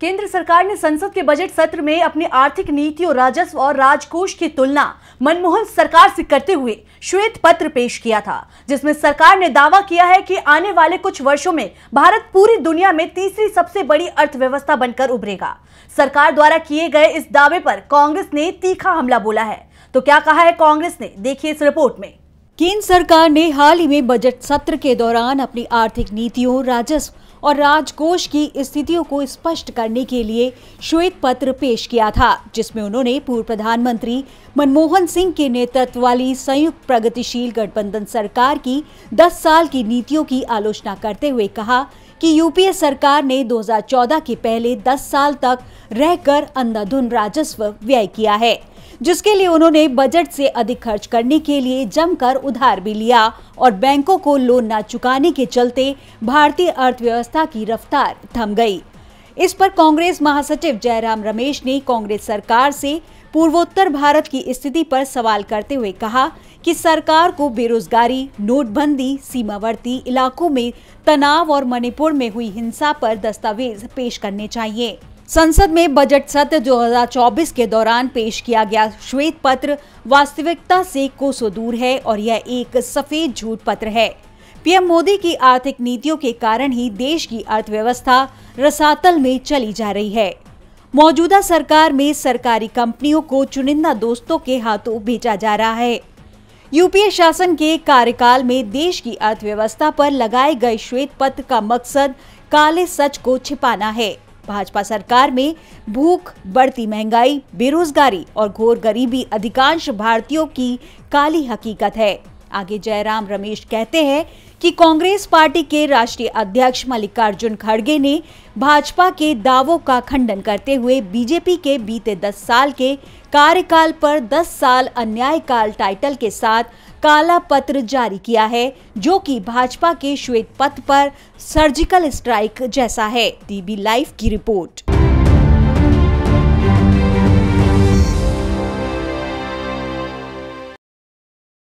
केंद्र सरकार ने संसद के बजट सत्र में अपनी आर्थिक नीतियों राजस्व और राजकोष की तुलना मनमोहन सरकार से करते हुए श्वेत पत्र पेश किया था जिसमें सरकार ने दावा किया है कि आने वाले कुछ वर्षों में भारत पूरी दुनिया में तीसरी सबसे बड़ी अर्थव्यवस्था बनकर उभरेगा सरकार द्वारा किए गए इस दावे पर कांग्रेस ने तीखा हमला बोला है तो क्या कहा है कांग्रेस ने देखिए इस रिपोर्ट में केंद्र सरकार ने हाल ही में बजट सत्र के दौरान अपनी आर्थिक नीतियों राजस्व और राजकोष की स्थितियों को स्पष्ट करने के लिए श्वेत पत्र पेश किया था जिसमें उन्होंने पूर्व प्रधानमंत्री मनमोहन सिंह के नेतृत्व वाली संयुक्त प्रगतिशील गठबंधन सरकार की 10 साल की नीतियों की आलोचना करते हुए कहा कि यूपीए सरकार ने 2014 के पहले 10 साल तक रहकर अंधाधुन राजस्व व्यय किया है जिसके लिए उन्होंने बजट से अधिक खर्च करने के लिए जमकर उधार भी लिया और बैंकों को लोन न चुकाने के चलते भारतीय अर्थव्यवस्था की रफ्तार थम गई इस पर कांग्रेस महासचिव जयराम रमेश ने कांग्रेस सरकार से पूर्वोत्तर भारत की स्थिति पर सवाल करते हुए कहा कि सरकार को बेरोजगारी नोटबंदी सीमावर्ती इलाकों में तनाव और मणिपुर में हुई हिंसा पर दस्तावेज पेश करने चाहिए संसद में बजट सत्र 2024 के दौरान पेश किया गया श्वेत पत्र वास्तविकता से कोसों दूर है और यह एक सफेद झूठ पत्र है पीएम मोदी की आर्थिक नीतियों के कारण ही देश की अर्थव्यवस्था रसातल में चली जा रही है मौजूदा सरकार में सरकारी कंपनियों को चुनिंदा दोस्तों के हाथों भेजा जा रहा है यूपीए शासन के कार्यकाल में देश की अर्थव्यवस्था पर लगाए गए श्वेत पत्र का मकसद काले सच को छिपाना है भाजपा सरकार में भूख बढ़ती महंगाई बेरोजगारी और घोर गरीबी अधिकांश भारतीयों की काली हकीकत है आगे जयराम रमेश कहते हैं कि कांग्रेस पार्टी के राष्ट्रीय अध्यक्ष मल्लिकार्जुन खड़गे ने भाजपा के दावों का खंडन करते हुए बीजेपी के बीते 10 साल के कार्यकाल पर 10 साल अन्यायकाल टाइटल के साथ काला पत्र जारी किया है जो कि भाजपा के श्वेत पथ पर सर्जिकल स्ट्राइक जैसा है टीबी लाइव की रिपोर्ट